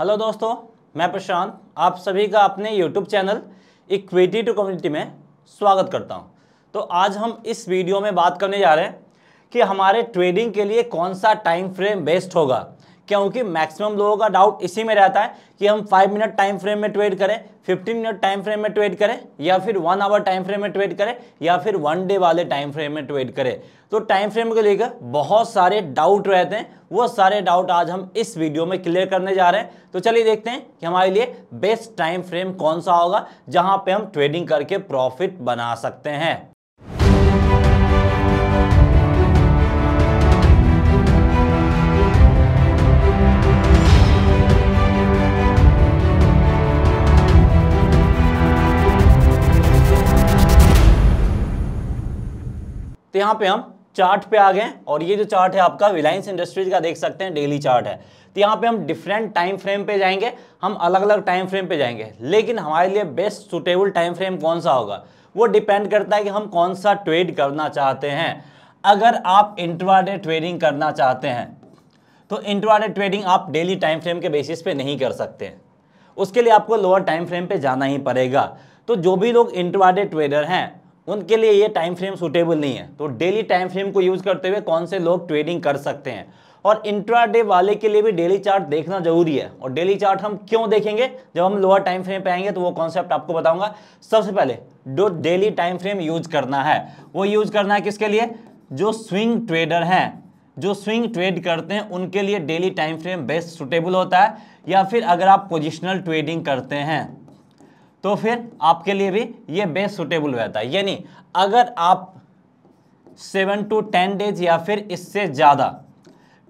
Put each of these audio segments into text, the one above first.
hello दोस्तों मैं प्रशांत आप सभी का अपने YouTube channel equity to community में स्वागत करता हूं तो आज हम इस वीडियो में बात करने जा रहे हैं कि हमारे ट्रेडिंग के लिए कौन सा टाइम फ्रेम बेस्ट होगा क्योंकि मैक्सिमम लोगों का डाउट इसी में रहता है कि हम फाइव मिनट टाइम फ्रेम में ट्रेड करें फिफ्टीन मिनट टाइम फ्रेम में ट्रेड करें या फिर वन आवर टाइम फ्रेम में ट्रेड करें या फिर वन डे वाले टाइम फ्रेम में ट्रेड करें तो टाइम फ्रेम को लेकर बहुत सारे डाउट रहते हैं वो सारे डाउट आज हम इस वीडियो में क्लियर करने जा रहे हैं तो चलिए देखते हैं कि हमारे लिए बेस्ट टाइम फ्रेम कौन सा होगा जहाँ पर हम ट्रेडिंग करके प्रॉफिट बना सकते हैं तो यहाँ पे हम चार्ट पे आ गए और ये जो चार्ट है आपका रिलायंस इंडस्ट्रीज का देख सकते हैं डेली चार्ट है तो यहाँ पे हम डिफरेंट टाइम फ्रेम पे जाएंगे हम अलग अलग टाइम फ्रेम पे जाएंगे लेकिन हमारे लिए बेस्ट सुटेबल टाइम फ्रेम कौन सा होगा वो डिपेंड करता है कि हम कौन सा ट्रेड करना चाहते हैं अगर आप इंटरवाडे ट्रेडिंग करना चाहते हैं तो इंटरवाडे ट्रेडिंग आप डेली टाइम फ्रेम के बेसिस पे नहीं कर सकते उसके लिए आपको लोअर टाइम फ्रेम पे जाना ही पड़ेगा तो जो भी लोग इंटरवाडे ट्रेडर हैं उनके लिए ये टाइम फ्रेम सूटेबल नहीं है तो डेली टाइम फ्रेम को यूज़ करते हुए कौन से लोग ट्रेडिंग कर सकते हैं और इंट्रा डे वाले के लिए भी डेली चार्ट देखना जरूरी है और डेली चार्ट हम क्यों देखेंगे जब हम लोअर टाइम फ्रेम पे आएंगे तो वो कॉन्सेप्ट आपको बताऊंगा सबसे पहले जो डेली टाइम फ्रेम यूज करना है वो यूज करना है किसके लिए जो स्विंग ट्रेडर हैं जो स्विंग ट्रेड करते हैं उनके लिए daily time frame best suitable होता है या फिर अगर आप पोजिशनल ट्रेडिंग करते हैं तो फिर आपके लिए भी ये बेस्ट सुटेबल रहता है यानी अगर आप सेवन टू टेन डेज या फिर इससे ज़्यादा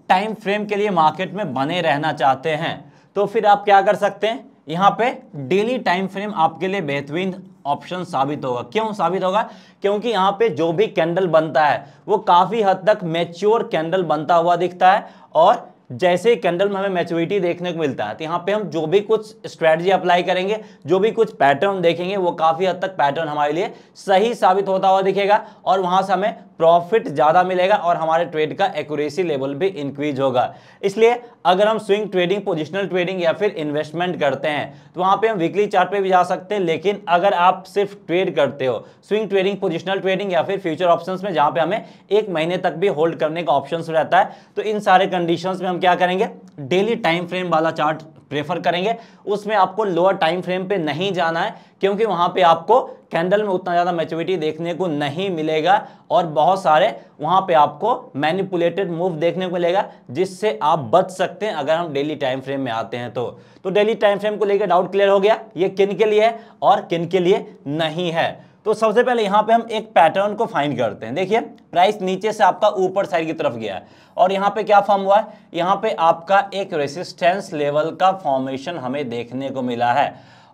टाइम फ्रेम के लिए मार्केट में बने रहना चाहते हैं तो फिर आप क्या कर सकते हैं यहाँ पे डेली टाइम फ्रेम आपके लिए बेहतरीन ऑप्शन साबित होगा क्यों साबित होगा क्योंकि यहाँ पे जो भी कैंडल बनता है वो काफ़ी हद तक मेच्योर कैंडल बनता हुआ दिखता है और जैसे कैंडल में हमें मैच्योरिटी देखने को मिलता है तो यहाँ पे हम जो भी कुछ स्ट्रेटजी अप्लाई करेंगे जो भी कुछ पैटर्न देखेंगे वो काफ़ी हद तक पैटर्न हमारे लिए सही साबित होता हुआ दिखेगा और वहां से हमें प्रॉफिट ज़्यादा मिलेगा और हमारे ट्रेड का एक्यूरेसी लेवल भी इंक्रीज होगा इसलिए अगर हम स्विंग ट्रेडिंग पोजिशनल ट्रेडिंग या फिर इन्वेस्टमेंट करते हैं तो वहां पर हम वीकली चार्ट पे भी जा सकते हैं लेकिन अगर आप सिर्फ ट्रेड करते हो स्विंग ट्रेडिंग पोजिशनल ट्रेडिंग या फिर फ्यूचर ऑप्शन में जहाँ पर हमें एक महीने तक भी होल्ड करने का ऑप्शन रहता है तो इन सारे कंडीशन में हम क्या करेंगे डेली टाइम फ्रेम वाला चार्ट प्रेफर करेंगे उसमें आपको लोअर टाइम फ्रेम पे नहीं जाना है क्योंकि वहां पे आपको कैंडल में उतना ज़्यादा मेच्योरिटी देखने को नहीं मिलेगा और बहुत सारे वहां पे आपको मैनिपुलेटेड मूव देखने को मिलेगा जिससे आप बच सकते हैं अगर हम डेली टाइम फ्रेम में आते हैं तो तो डेली टाइम फ्रेम को लेकर डाउट क्लियर हो गया ये किन के लिए है और किन के लिए नहीं है तो सबसे पहले यहां पे हम एक पैटर्न को फाइंड करते हैं देखिए प्राइस नीचे से आपका ऊपर साइड की तरफ गया है और यहां पे क्या फॉर्म हुआ है यहां पे आपका एक रेसिस्टेंस लेवल का फॉर्मेशन हमें देखने को मिला है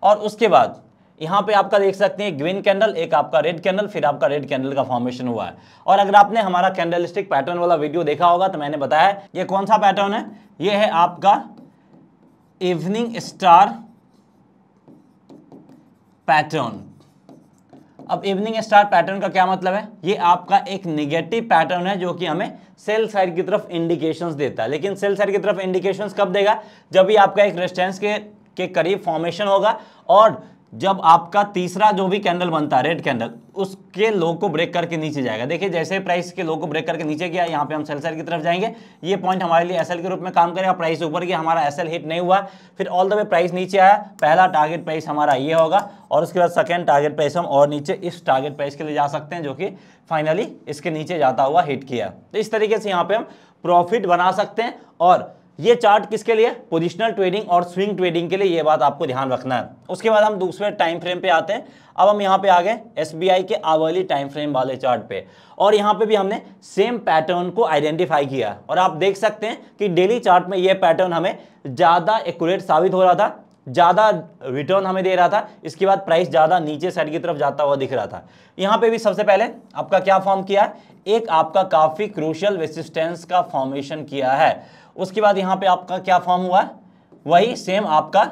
और उसके बाद यहाँ पे आपका देख सकते हैं ग्रीन कैंडल एक आपका रेड कैंडल फिर आपका रेड कैंडल का फॉर्मेशन हुआ है और अगर आपने हमारा कैंडलिस्टिक पैटर्न वाला वीडियो देखा होगा तो मैंने बताया ये कौन सा पैटर्न है ये है आपका इवनिंग स्टार पैटर्न अब इवनिंग स्टार पैटर्न का क्या मतलब है ये आपका एक निगेटिव पैटर्न है जो कि हमें सेल साइड की तरफ इंडिकेशंस देता है लेकिन सेल साइड की तरफ इंडिकेशंस कब देगा जब भी आपका एक रेस्टेंस के के करीब फॉर्मेशन होगा और जब आपका तीसरा जो भी कैंडल बनता है रेड कैंडल उसके लो को ब्रेक करके नीचे जाएगा देखिए जैसे प्राइस के लो को ब्रेक करके नीचे गया यहाँ पे हम सेल सेल की तरफ जाएंगे ये पॉइंट हमारे लिए एसएल के रूप में काम करेगा प्राइस ऊपर गया हमारा एसएल हिट नहीं हुआ फिर ऑल द वे प्राइस नीचे आया पहला टारगेट प्राइस हमारा ये होगा और उसके बाद सेकेंड टारगेट प्राइस हम और नीचे इस टारगेट प्राइस के लिए जा सकते हैं जो कि फाइनली इसके नीचे जाता हुआ हिट किया तो इस तरीके से यहाँ पर हम प्रॉफिट बना सकते हैं और ये चार्ट किसके लिए पोजिशनल ट्रेडिंग और स्विंग ट्रेडिंग के लिए ये बात आपको ध्यान रखना है उसके बाद हम दूसरे टाइम फ्रेम पे आते हैं अब हम यहाँ पे आ गए एस के आवर्ली टाइम फ्रेम वाले चार्ट पे और यहाँ पे भी हमने सेम पैटर्न को आइडेंटिफाई किया और आप देख सकते हैं कि डेली चार्ट में ये पैटर्न हमें ज़्यादा एक्यूरेट साबित हो रहा था ज़्यादा रिटर्न हमें दे रहा था इसके बाद प्राइस ज़्यादा नीचे साइड की तरफ जाता हुआ दिख रहा था यहाँ पे भी सबसे पहले आपका क्या फॉर्म किया है एक आपका काफ़ी क्रूशल रेसिस्टेंस का फॉर्मेशन किया है उसके बाद यहाँ पे आपका क्या फॉर्म हुआ है वही सेम आपका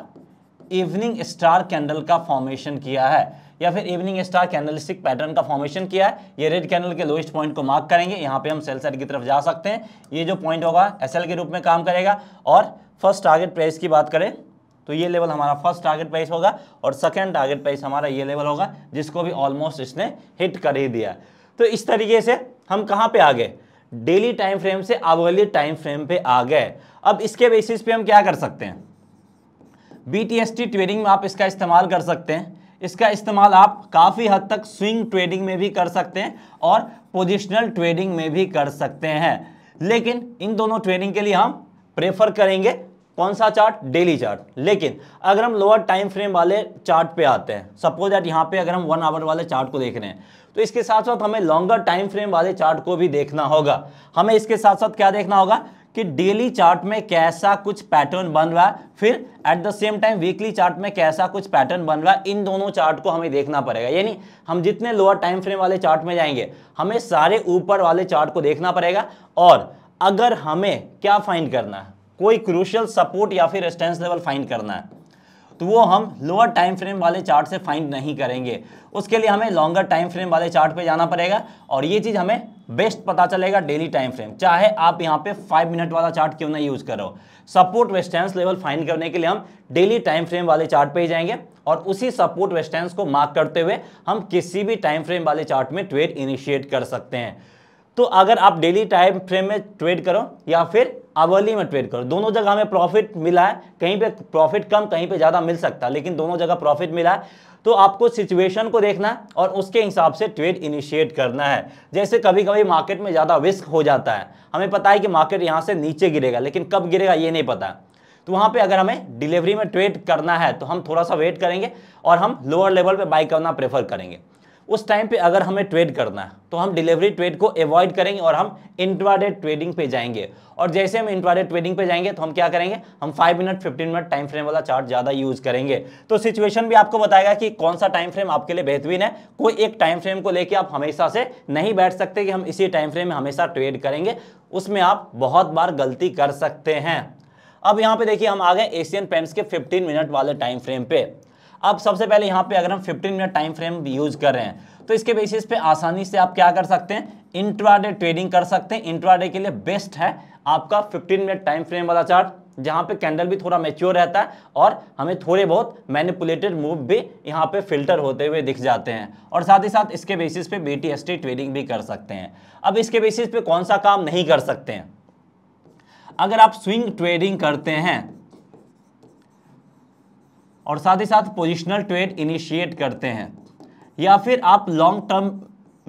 इवनिंग स्टार कैंडल का फॉर्मेशन किया है या फिर इवनिंग स्टार कैंडलिस्टिक पैटर्न का फॉर्मेशन किया है ये रेड कैंडल के लोएस्ट पॉइंट को मार्क करेंगे यहाँ पे हम सेल साइड की तरफ जा सकते हैं ये जो पॉइंट होगा एस के रूप में काम करेगा और फर्स्ट टारगेट प्राइस की बात करें तो ये लेवल हमारा फर्स्ट टारगेट प्राइस होगा और सेकेंड टारगेट प्राइस हमारा ये लेवल होगा जिसको भी ऑलमोस्ट इसने हिट कर ही दिया तो इस तरीके से हम कहाँ पे आ गए डेली टाइम फ्रेम से वाले टाइम फ्रेम पे आ गए अब इसके बेसिस पे हम क्या कर सकते हैं B T S T trading में आप इसका इस्तेमाल कर सकते हैं इसका इस्तेमाल आप काफ़ी हद तक स्विंग ट्रेडिंग में भी कर सकते हैं और पोजिशनल ट्रेडिंग में भी कर सकते हैं लेकिन इन दोनों ट्रेडिंग के लिए हम प्रेफर करेंगे कौन सा चार्ट डेली चार्ट लेकिन अगर हम लोअर टाइम फ्रेम वाले चार्ट पे आते हैं सपोज दैट यहाँ पे अगर हम वन आवर वाले चार्ट को देख रहे हैं तो इसके साथ साथ हमें लॉन्गर टाइम फ्रेम वाले चार्ट को भी देखना होगा हमें इसके साथ साथ क्या देखना होगा कि डेली चार्ट में कैसा कुछ पैटर्न बन रहा है फिर at the same time weekly chart में कैसा कुछ पैटर्न बन रहा है इन दोनों चार्ट को हमें देखना पड़ेगा यानी हम जितने लोअर टाइम फ्रेम वाले चार्ट में जाएंगे हमें सारे ऊपर वाले चार्ट को देखना पड़ेगा और अगर हमें क्या फाइंड करना है कोई क्रूशियल सपोर्ट या फिर रेस्टेंस लेवल फाइंड करना है तो वो हम लोअर टाइम फ्रेम वाले चार्ट से फाइंड नहीं करेंगे उसके लिए हमें लॉन्गर टाइम फ्रेम वाले चार्ट पे जाना पड़ेगा और ये चीज़ हमें बेस्ट पता चलेगा डेली टाइम फ्रेम चाहे आप यहाँ पे फाइव मिनट वाला चार्ट क्यों ना यूज़ करो सपोर्ट वेस्टेंस लेवल फाइंड करने के लिए हम डेली टाइम फ्रेम वाले चार्ट पे ही जाएंगे और उसी सपोर्ट वेस्टेंस को मार्क करते हुए हम किसी भी टाइम फ्रेम वाले चार्ट में ट्रेड इनिशिएट कर सकते हैं तो अगर आप डेली टाइम फ्रेम में ट्रेड करो या फिर अवली में ट्रेड करो दोनों जगह हमें प्रॉफिट मिला है कहीं पे प्रॉफिट कम कहीं पे ज़्यादा मिल सकता है लेकिन दोनों जगह प्रॉफिट मिला है तो आपको सिचुएशन को देखना है और उसके हिसाब से ट्रेड इनिशिएट करना है जैसे कभी कभी मार्केट में ज़्यादा रिस्क हो जाता है हमें पता है कि मार्केट यहाँ से नीचे गिरेगा लेकिन कब गिरेगा ये नहीं पता तो वहाँ पे अगर हमें डिलीवरी में ट्रेड करना है तो हम थोड़ा सा वेट करेंगे और हम लोअर लेवल पे बाई करना प्रेफर करेंगे उस टाइम पे अगर हमें ट्रेड करना है तो हम डिलीवरी ट्रेड को अवॉइड करेंगे और हम इंट्राडे ट्रेडिंग पे जाएंगे और जैसे हम इंट्राडे ट्रेडिंग पे जाएंगे तो हम क्या करेंगे हम five minute fifteen minute time frame वाला चार्ट ज़्यादा यूज करेंगे तो सिचुएशन भी आपको बताएगा कि कौन सा टाइम फ्रेम आपके लिए बेहतरीन है कोई एक टाइम फ्रेम को लेकर आप हमेशा से नहीं बैठ सकते कि हम इसी टाइम फ्रेम में हमेशा ट्रेड करेंगे उसमें आप बहुत बार गलती कर सकते हैं अब यहाँ पे देखिए हम आ गए एशियन पेंट्स के 15 मिनट वाले टाइम फ्रेम पे अब सबसे पहले यहाँ पे अगर हम 15 मिनट टाइम फ्रेम यूज कर रहे हैं तो इसके बेसिस पे आसानी से आप क्या कर सकते हैं इंट्राडे ट्रेडिंग कर सकते हैं इंट्राडे के लिए बेस्ट है आपका 15 मिनट टाइम फ्रेम वाला चार्ट जहाँ पे कैंडल भी थोड़ा मेच्योर रहता है और हमें थोड़े बहुत मैनिपुलेटेड मूव भी यहाँ पे फिल्टर होते हुए दिख जाते हैं और साथ ही साथ इसके बेसिस पे बी ट्रेडिंग भी कर सकते हैं अब इसके बेसिस पे कौन सा काम नहीं कर सकते हैं अगर आप स्विंग ट्रेडिंग करते हैं और साथ ही साथ पोजिशनल ट्रेड इनिशिएट करते हैं या फिर आप लॉन्ग टर्म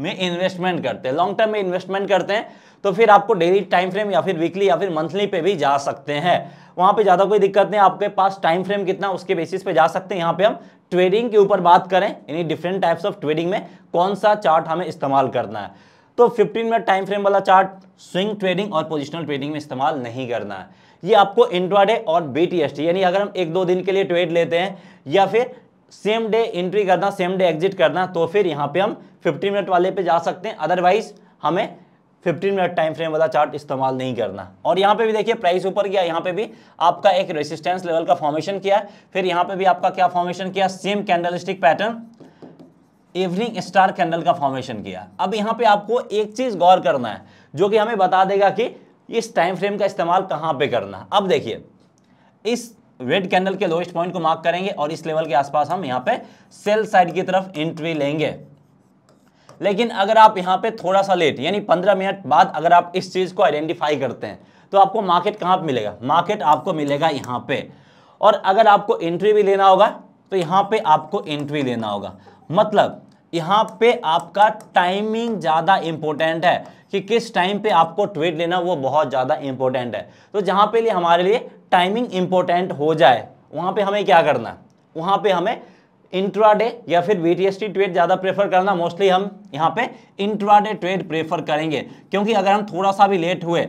में इन्वेस्टमेंट करते हैं लॉन्ग टर्म में इन्वेस्टमेंट करते हैं तो फिर आपको डेली टाइम फ्रेम या फिर वीकली या फिर मंथली पे भी जा सकते हैं वहाँ पे ज़्यादा कोई दिक्कत नहीं आपके पास टाइम फ्रेम कितना उसके बेसिस पे जा सकते हैं यहाँ पे हम ट्रेडिंग के ऊपर बात करें यानी डिफरेंट टाइप्स ऑफ ट्रेडिंग में कौन सा चार्ट हमें इस्तेमाल करना है तो 15 मिनट टाइम फ्रेम वाला चार्ट स्विंग ट्रेडिंग और पोजिशनल ट्रेडिंग में इस्तेमाल नहीं करना है ये आपको इंट्राडे और बीटीएसटी यानी अगर हम एक दो दिन के लिए ट्रेड लेते हैं या फिर सेम डे एंट्री करना सेम डे एग्जिट करना तो फिर यहाँ पे हम 15 मिनट वाले पे जा सकते हैं अदरवाइज हमें 15 मिनट टाइम फ्रेम वाला चार्ट इस्तेमाल नहीं करना और यहाँ पे भी देखिए प्राइस ऊपर गया यहाँ पे भी आपका एक रेसिस्टेंस लेवल का फॉर्मेशन किया फिर यहाँ पे भी आपका क्या फॉर्मेशन किया same candlestick pattern evening star candle का फॉर्मेशन किया अब यहाँ पे आपको एक चीज़ गौर करना है जो कि हमें बता देगा कि इस टाइम फ्रेम का इस्तेमाल कहाँ पे करना है अब देखिए इस वेड कैंडल के लोएस्ट पॉइंट को मार्क करेंगे और इस लेवल के आसपास हम यहाँ पे सेल साइड की तरफ एंट्री लेंगे लेकिन अगर आप यहाँ पे थोड़ा सा लेट यानी पंद्रह मिनट बाद अगर आप इस चीज़ को आइडेंटिफाई करते हैं तो आपको मार्केट कहाँ पर मिलेगा मार्केट आपको मिलेगा यहाँ पे और अगर आपको एंट्री भी लेना होगा तो यहाँ पे आपको एंट्री लेना होगा मतलब यहाँ पे आपका टाइमिंग ज़्यादा इंपॉर्टेंट है कि किस टाइम पे आपको ट्वीट लेना वो बहुत ज़्यादा इंपॉर्टेंट है तो जहाँ पे लिए हमारे लिए टाइमिंग इंपॉर्टेंट हो जाए वहाँ पे हमें क्या करना है वहाँ पे हमें इंट्राडे या फिर बी टी ट्वेट ज़्यादा प्रेफर करना मोस्टली हम यहाँ पे इंट्राडे ट्रेड प्रेफर करेंगे क्योंकि अगर हम थोड़ा सा भी लेट हुए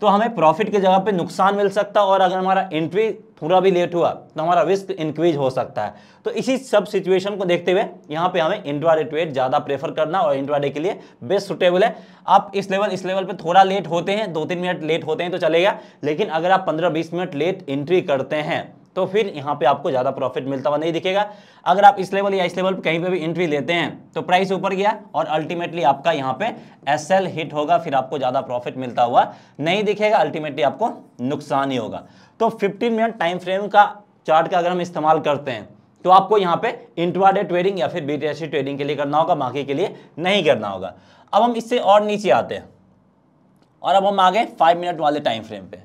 तो हमें प्रॉफिट की जगह पे नुकसान मिल सकता है और अगर हमारा एंट्री थोड़ा भी लेट हुआ तो हमारा रिस्क इंक्रीज हो सकता है तो इसी सब सिचुएशन को देखते हुए यहाँ पे हमें इंट्राडे ट्रेड ज़्यादा प्रेफर करना और इंट्राडे के लिए बेस्ट सुटेबल है आप इस लेवल इस लेवल पे थोड़ा लेट होते हैं दो तीन मिनट लेट होते हैं तो चलेगा लेकिन अगर आप पंद्रह बीस मिनट लेट एंट्री करते हैं तो फिर यहाँ पे आपको ज़्यादा प्रॉफिट मिलता हुआ नहीं दिखेगा अगर आप इस लेवल या इस लेवल पे कहीं पे भी एंट्री लेते हैं तो प्राइस ऊपर गया और अल्टीमेटली आपका यहाँ पे एस हिट होगा फिर आपको ज़्यादा प्रॉफिट मिलता हुआ नहीं दिखेगा अल्टीमेटली आपको नुकसान ही होगा तो फिफ्टीन मिनट टाइम फ्रेम का चार्ट का अगर हम इस्तेमाल करते हैं तो आपको यहाँ पे इंटवाडे ट्रेडिंग या फिर बीटीएससी ट्रेडिंग के लिए करना होगा बाकी के लिए नहीं करना होगा अब हम इससे और नीचे आते हैं और अब हम आ गए फाइव मिनट वाले टाइम फ्रेम पे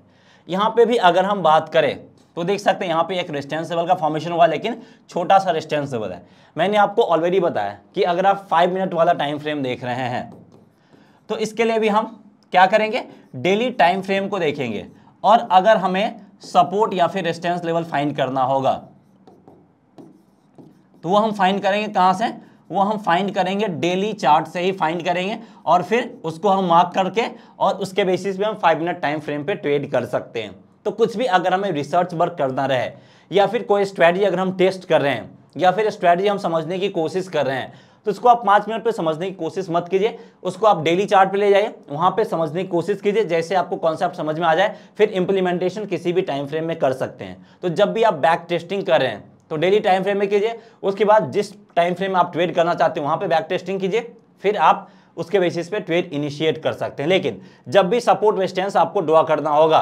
यहाँ पे भी अगर हम बात करें तो देख सकते हैं यहाँ पे एक रेस्टेंस लेवल का फॉर्मेशन हुआ लेकिन छोटा सा रेस्टेंस लेवल है मैंने आपको ऑलरेडी बताया कि अगर आप फाइव मिनट वाला टाइम फ्रेम देख रहे हैं तो इसके लिए भी हम क्या करेंगे डेली टाइम फ्रेम को देखेंगे और अगर हमें सपोर्ट या फिर रेस्टेंस लेवल फाइंड करना होगा तो वो हम फाइंड करेंगे कहाँ से वो हम फाइंड करेंगे डेली चार्ट से ही फाइंड करेंगे और फिर उसको हम मार्क करके और उसके बेसिस पे हम फाइव मिनट टाइम फ्रेम पे ट्रेड कर सकते हैं तो कुछ भी अगर हमें रिसर्च वर्क करना रहे या फिर कोई स्ट्रैटी अगर हम टेस्ट कर रहे हैं या फिर स्ट्रैटी हम समझने की कोशिश कर रहे हैं तो उसको आप पाँच मिनट पे समझने की कोशिश मत कीजिए उसको आप डेली चार्ट पे ले जाइए वहाँ पे समझने की कोशिश कीजिए जैसे आपको कॉन्सेप्ट समझ में आ जाए फिर इम्प्लीमेंटेशन किसी भी टाइम फ्रेम में कर सकते हैं तो जब भी आप बैक टेस्टिंग कर रहे हैं तो डेली टाइम फ्रेम में कीजिए उसके बाद जिस टाइम फ्रेम में आप ट्रेड करना चाहते हो वहाँ पर बैक टेस्टिंग कीजिए फिर आप उसके बेसिस पे ट्रेड इनिशिएट कर सकते हैं लेकिन जब भी सपोर्ट वेस्टेंस आपको ड्रॉ करना होगा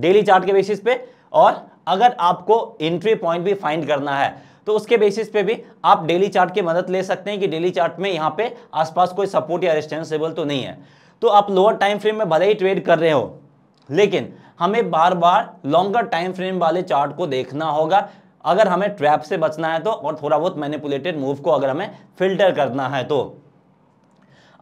डेली चार्ट के बेसिस पे और अगर आपको एंट्री पॉइंट भी फाइंड करना है तो उसके बेसिस पे भी आप डेली चार्ट की मदद ले सकते हैं कि डेली चार्ट में यहाँ पे आसपास कोई सपोर्ट या रिस्टेंसेबल तो नहीं है तो आप लोअर टाइम फ्रेम में भले ही ट्रेड कर रहे हो लेकिन हमें बार बार लॉन्गर टाइम फ्रेम वाले चार्ट को देखना होगा अगर हमें ट्रैप से बचना है तो और थोड़ा बहुत मैनिपुलेटेड मूव को अगर हमें फिल्टर करना है तो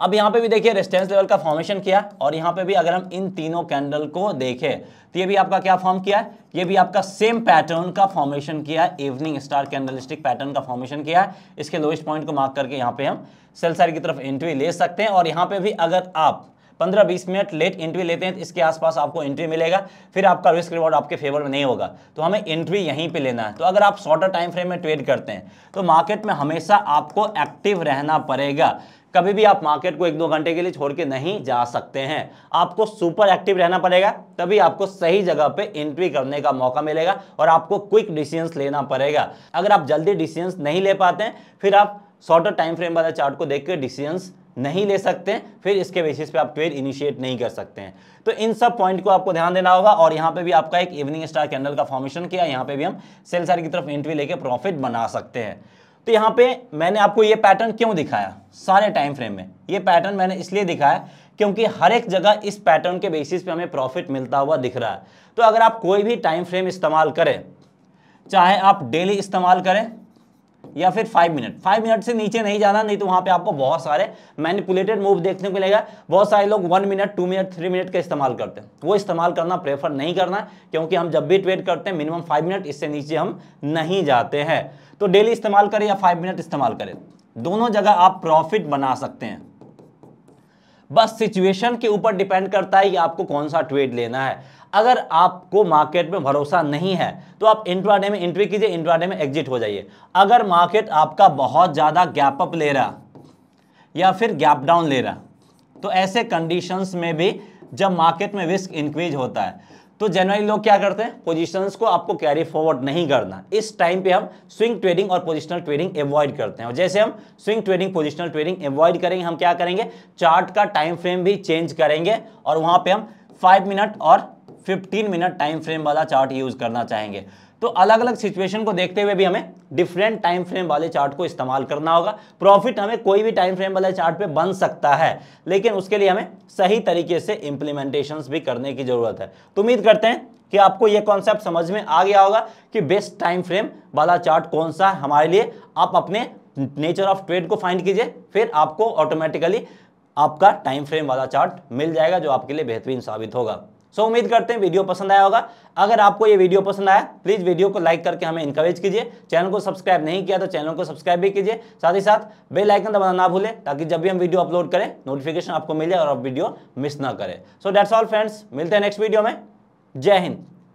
अब यहाँ पे भी देखिए रेस्टेंस लेवल का फॉर्मेशन किया और यहाँ पे भी अगर हम इन तीनों कैंडल को देखें तो ये भी आपका क्या फॉर्म किया है ये भी आपका सेम पैटर्न का फॉर्मेशन किया है इवनिंग स्टार कैंडलस्टिक पैटर्न का फॉर्मेशन किया है इसके लोएस्ट पॉइंट को मार्क करके यहाँ पे हम सेलसर की तरफ एंट्री ले सकते हैं और यहाँ पे भी अगर आप 15-20 मिनट लेट एंट्री लेते हैं तो इसके आसपास आपको एंट्री मिलेगा फिर आपका रिस्क रिवॉर्ड आपके फेवर में नहीं होगा तो हमें एंट्री यहीं पे लेना है तो अगर आप शॉर्टर टाइम फ्रेम में ट्रेड करते हैं तो मार्केट में हमेशा आपको एक्टिव रहना पड़ेगा कभी भी आप मार्केट को एक दो घंटे के लिए छोड़ के नहीं जा सकते हैं आपको सुपर एक्टिव रहना पड़ेगा तभी आपको सही जगह पे एंट्री करने का मौका मिलेगा और आपको क्विक डिसीजंस लेना पड़ेगा अगर आप जल्दी डिसीजंस नहीं ले पाते हैं फिर आप शॉर्टर टाइम फ्रेम वाला चार्ट को देख कर डिसीजंस नहीं ले सकते हैं फिर इसके बेसिस पे आप ट्रेड इनिशिएट नहीं कर सकते हैं तो इन सब पॉइंट को आपको ध्यान देना होगा और यहाँ पे भी आपका एक इवनिंग स्टार कैंडल का फॉर्मेशन किया यहाँ पे भी हम सेल साइड की तरफ एंट्री लेके प्रॉफिट बना सकते हैं तो यहाँ पे मैंने आपको ये पैटर्न क्यों दिखाया सारे टाइम फ्रेम में ये पैटर्न मैंने इसलिए दिखाया क्योंकि हर एक जगह इस पैटर्न के बेसिस पे हमें प्रॉफिट मिलता हुआ दिख रहा है तो अगर आप कोई भी टाइम फ्रेम इस्तेमाल करें चाहे आप डेली इस्तेमाल करें या फिर फाइव मिनट फाइव मिनट से नीचे नहीं जाना नहीं तो वहाँ पे आपको बहुत सारे मैनिपुलेटेड मूव देखने को मिलेगा बहुत सारे लोग one minute two minute three minute का इस्तेमाल करते हैं वो इस्तेमाल करना प्रेफर नहीं करना क्योंकि हम जब भी ट्रेड करते हैं मिनिमम फाइव मिनट इससे नीचे हम नहीं जाते हैं तो डेली इस्तेमाल करें या फाइव मिनट इस्तेमाल करें दोनों जगह आप प्रॉफिट बना सकते हैं बस सिचुएशन के ऊपर डिपेंड करता है कि आपको कौन सा ट्रेड लेना है अगर आपको मार्केट में भरोसा नहीं है तो आप इंट्राडे में एंट्री कीजिए इंट्राडे में एग्जिट हो जाइए अगर मार्केट आपका बहुत ज़्यादा गैप अप ले रहा या फिर गैप डाउन ले रहा तो ऐसे कंडीशंस में भी जब मार्केट में रिस्क इंक्रीज होता है तो जनरली लोग क्या करते हैं पोजीशंस को आपको कैरी फॉरवर्ड नहीं करना इस टाइम पे हम स्विंग ट्रेडिंग और पोजिशनल ट्रेडिंग अवॉइड करते हैं और जैसे हम swing trading positional trading avoid करेंगे हम क्या करेंगे चार्ट का टाइम फ्रेम भी चेंज करेंगे और वहां पे हम फाइव मिनट और फिफ्टीन मिनट टाइम फ्रेम वाला चार्ट यूज करना चाहेंगे तो अलग अलग सिचुएशन को देखते हुए भी हमें डिफरेंट टाइम फ्रेम वाले चार्ट को इस्तेमाल करना होगा प्रॉफिट हमें कोई भी टाइम फ्रेम वाले चार्ट पे बन सकता है लेकिन उसके लिए हमें सही तरीके से इंप्लीमेंटेशन भी करने की ज़रूरत है तो उम्मीद करते हैं कि आपको यह कॉन्सेप्ट समझ में आ गया होगा कि बेस्ट टाइम फ्रेम वाला चार्ट कौन सा है हमारे लिए आप अपने नेचर ऑफ ट्रेड को फाइंड कीजिए फिर आपको ऑटोमेटिकली आपका टाइम फ्रेम वाला चार्ट मिल जाएगा जो आपके लिए बेहतरीन साबित होगा सो so, उम्मीद करते हैं वीडियो पसंद आया होगा अगर आपको ये वीडियो पसंद आया प्लीज़ वीडियो को लाइक करके हमें इंकरेज कीजिए चैनल को सब्सक्राइब नहीं किया तो चैनल को सब्सक्राइब भी कीजिए साथ ही साथ बेल आइकन दबाना ना भूलें ताकि जब भी हम वीडियो अपलोड करें नोटिफिकेशन आपको मिले और आप वीडियो मिस ना करें सो डैट्स ऑल फ्रेंड्स मिलते हैं नेक्स्ट वीडियो में जय हिंद